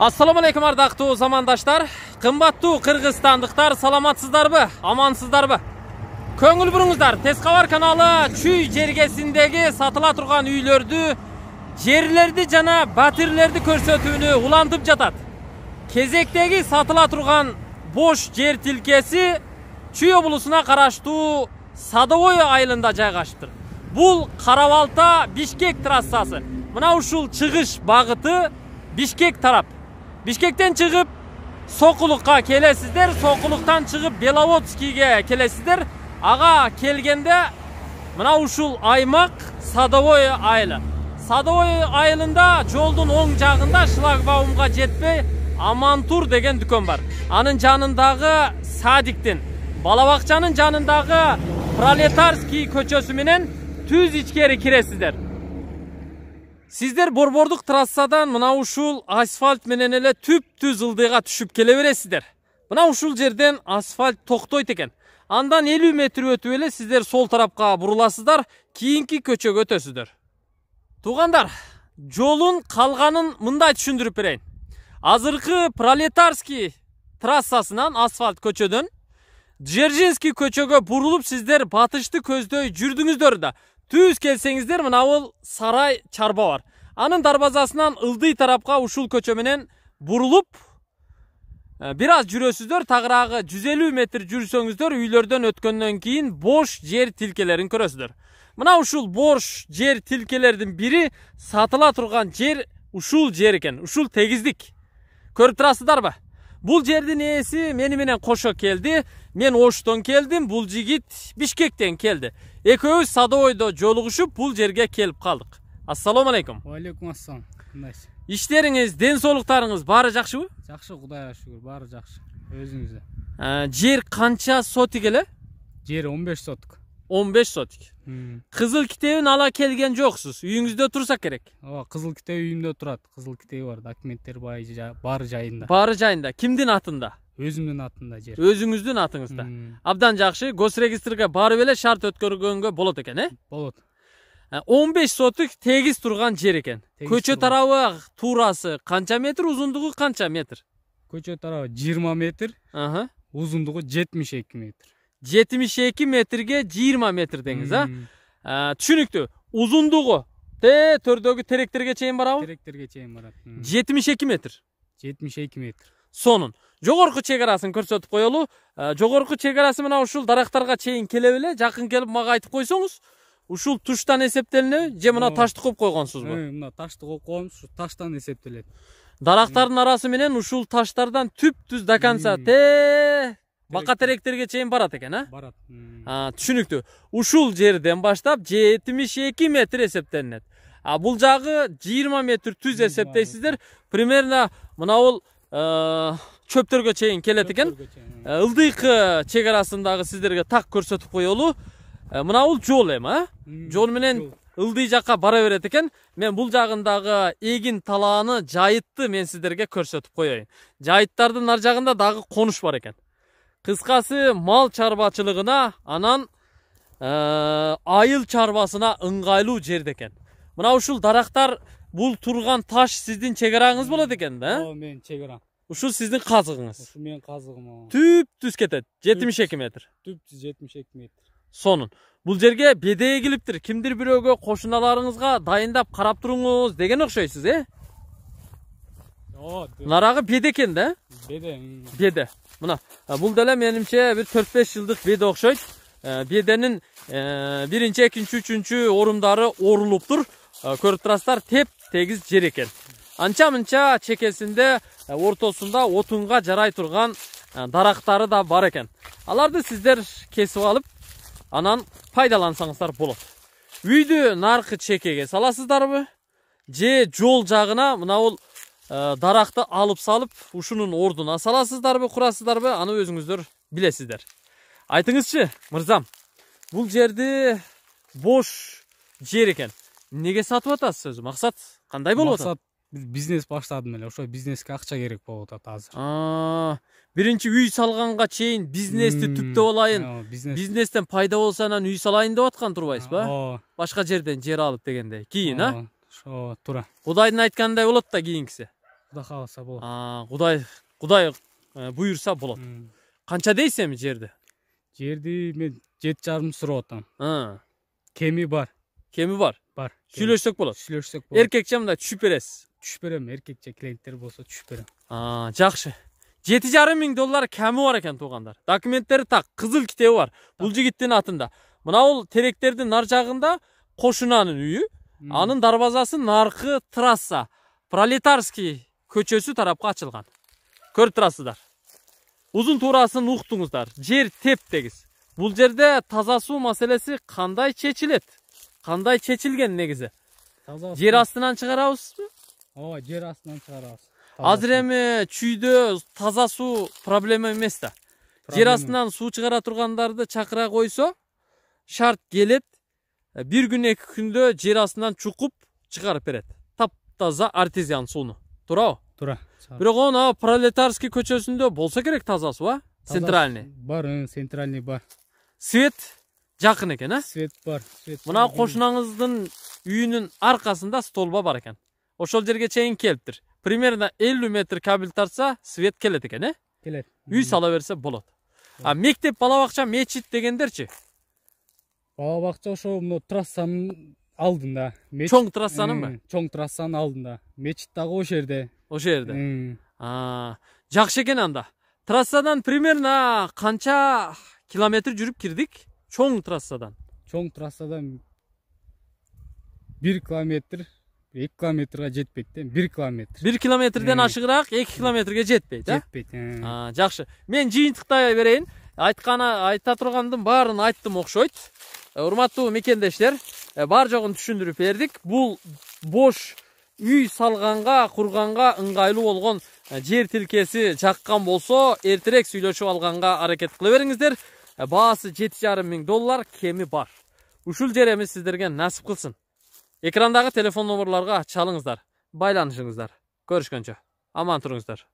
Ассаламу алейкум ардақты замандаштар. Қымбатту қырғызстандықтар саламатсыздарбы, амансыздарбы? Көңіл бұрыңыздар. Тескавар каналы Чүй жергесіндегі сатыла тұрған үйлерді, жерлерді жана батырлерді көрсөтүүнү улантып жатат. Кезектегі сатыла тұрған бош жер тилкеси Чүй облусуна караштуу Садовое айылында жайгашыптыр. Бұл Қаравалта Бишкек трассасы. Мына ушул чыгыш бағыты Бишкек тарап бишкектен шығып соқылыққа келесіздер сокулуктан шығып беловодскийге келесіздер аға келгенде мына ушул аймақ садовой айлы. садовой айылында жолдың оң жағында шлагбаумға жетпей амантур деген дүкен бар анын жанындағы садиктен балабақшаның жанындағы пролетарский көшесі түз ичкери киресиздер сиздер борбордук трассадан мына ушул асфальт менен эле түп түз ылдыйга түшүп келе бересиздер мына ушул жерден асфальт токтойт экен андан элүү метр өтүп эле сиздер сол тарапка буруласыздар кийинки көчөгө өтөсүздөр туугандар жолун калганын мындай түшүндүрүп берейин азыркы пролетарский трассасынан асфальт көчөдөн дзержинский көчөгө бурулуп сиздер батышты көздөй жүрдүңүздөр да түз келсеңіздер мына ол сарай чарба бар анын дарбазасынан ылдый тарапқа ушул көчө менен бурулуп бир аз жүрөсүздөр метр жүрсөңүздөр үйлөрдөн өткөндөн кейін бош жер тилкелерин көрөсүздөр мына ушул бош жер тилкелердин бири сатыла турган жер ушул жер экен тегіздік. тегиздик көрүп турасыздарбы бұл жердің иесі менен қошо келді мен оштон келдім бұл жігіт бишкектен келді экөөбүз садоойдо жолугушуп бул жерге келип калдык ассаламу алейкум алейкум ассалам кандайсыз иштериңиз ден соолуктарыңыз баары жакшыбы жакшы кудайга шүгүр баары жакшы өзүңүздө жер канча сотик эле жер он беш 15 он беш сотик кызыл китебин ала келген жоксуз үйүңүздө турса керек ооба кызыл китеби үйүмдө турат кызыл китеби бар документтер баары жайында баары жайында кимдин атында өзүмдүн атымда жер өзүңүздүн атыңызда абдан жакшы госрегистрге барып эле шарт өткөргөнгө болот экен э болот он беш сотук тегиз турган жер экен көчө тарабы туурасы канча метр узундугу канча метр көчө тарабы жыйырма метр узундугу жетимиш эки метр жетимиш эки метрге жыйырма метр деңиз а түшүнүктүү узундугу те төрдөгү теректерге чейин барабы теректерге чейин барат жетимиш эки метр жетимиш эки метр сонун жогорку чек арасын көрсөтүп коелу жогорку чек арасы мына ушул дарактарга чейин келе беле жакын келип мага айтып койсоңуз ушул туштан эсептелинеби же э, мына ташты коюп койгонсузбу мына ташты коюп койгонбуз ушу таштан эсептелет дарактардын арасы менен ушул таштардан түп түз до конца те бака теректерге чейин барат экен а барат түшүнүктүү ушул жерден баштап жетимиш эки метр эсептелинет а бул жагы жыйырма метр түз эсептейсиздер примерно мынабул чөптөргө чейин келет экен ылдыйкы чек арасындагы сиздерге так көрсөтүп коелу мына бул жол эми а жол менен ылдый жака бара берет экен мен бул жагындагы эгин талааны жайытты мен сиздерге көрсөтүп коеюн жайыттардын ар жагында дагы конуш бар экен Қысқасы мал чарбачылығына анан айыл чарбасына ыңғайлы жерде экен. Мына ушул дарактар бул турган таш сиздин чегераңыз болот экен да? Ооба, менин чегерам. Ушул сиздин казыгыңыз. Ушу менин казыгым. Түп түз кетет. 72 метр. Түп 72 метр. Сонун. Бул жерге бедей эгилиптир. Кимдир бирөөгө кошуналарыңызга дайындап қарап туруңуз деген окшойсуз, э? Нарағы беді беде экен да беде беде мына бул деле менимче бир төрт беш жылдык беде окшойт беденин биринчи экинчи үчүнчү орундары оорулуптур көрүп турасыздар теп тегіз жер екен. анча мынча чекесінде ортосунда отынға жарай тұрған дарақтары да бар екен. аларды сіздер кесіп алып анан пайдалансаңыздар болып. Үйді нарқы чекеге саласыздарбы же жол жағына мына бул Э, дарақты алып салып ушунун ордуна саласыздарбы курасыздарбы аны өзіңіздер білесіздер айтыңызчы мырзам бұл жерде бош жер екен неге сатып атасыз өзү максат кандай болуп атат мақсат бизнес баштадым эле ошо бизнеске акча керек болуп атат азыр биринчи үй салганга чейин бизнести түптөп алайын бизнестен пайда болсо анан үй салайын деп аткан турбайсызбы ооба башка жерден жер алып дегендей кийин а ошо туура кудайдын айтканындай болот да кийинкиси құда қаласа болады құдай құдай бұйырса болады қанша дейсің жерді жерді мен жеті жарым сұрап А. кеми бар кеми бар бар сүйлөшсөк болады сүйлөшсөк болады еркекше мындай түшүп бересіз түшүп берем еркекше клиенттер болса түшүп берем жакшы жети жарым миң доллар ками бар екен туугандар документтері так қызыл китеби бар бұл жігіттің атында мынабул теректердің нар жағында кошунанын үйі аның дарбазасы нарқы трасса пролетарский көчөсү тарапқа ашылған көрүп турасыздар узун туурасын ұқтыңыздар жер теп бул бұл жерде таза суу маселеси кандай чечилет қандай чечилген негізі жер астынан чыгарабызбы ооба жер астынан чыгарабыз азыр эми чүйдө таза суу проблема эмес да жер астынан суу чыгара тургандарды чакыра койсо шарт келет бир күн эки күндө жер астынан чукуп чыгарып берет таптаза артезиан сууну тура туура бирок анан пролетарский көчөсүндө болсо керек тазасы ба центральный бар центральный бар свет жакын экен э свет бар свет мына кошунаңыздын үйүнүн аркасында столба бар экен ошол жерге чейин келиптир примерно элүү метр кабель тартса свет келет экен э келет үй сала берсе болот а мектеп бала бакча мечит дегендерчи бала бакча ошо мына трассанын алдында чоң трассанынбы чоң трассанын алдында мечит дагы ошол жерде ошол жерде жакшы экен анда трассадан примерно канча километр жүрүп кирдик чоң трассадан чоң трассадан бир километр эки километрге жетпейт да бир километр бир километрден ашыгыраак эки километрге жетпейт э жетпейт жакшы мен жыйынтыктай берейин айтканы айта тургандын баарын айттым окшойт урматтуу мекендештер бар жоғын түшүндүрүп бердик бул бош үй салганга курганга ыңгайлуу болгон жер тилкеси жаккан болсо эртерээк сүйлөшүп алганга аракет кыла бериңиздер баасы жети жарым миң доллар кеми бар ушул жер эми сиздерге насип кылсын экрандагы телефон номерларга чалыңыздар байланышыңыздар көрүшкөнчө аман туруңуздар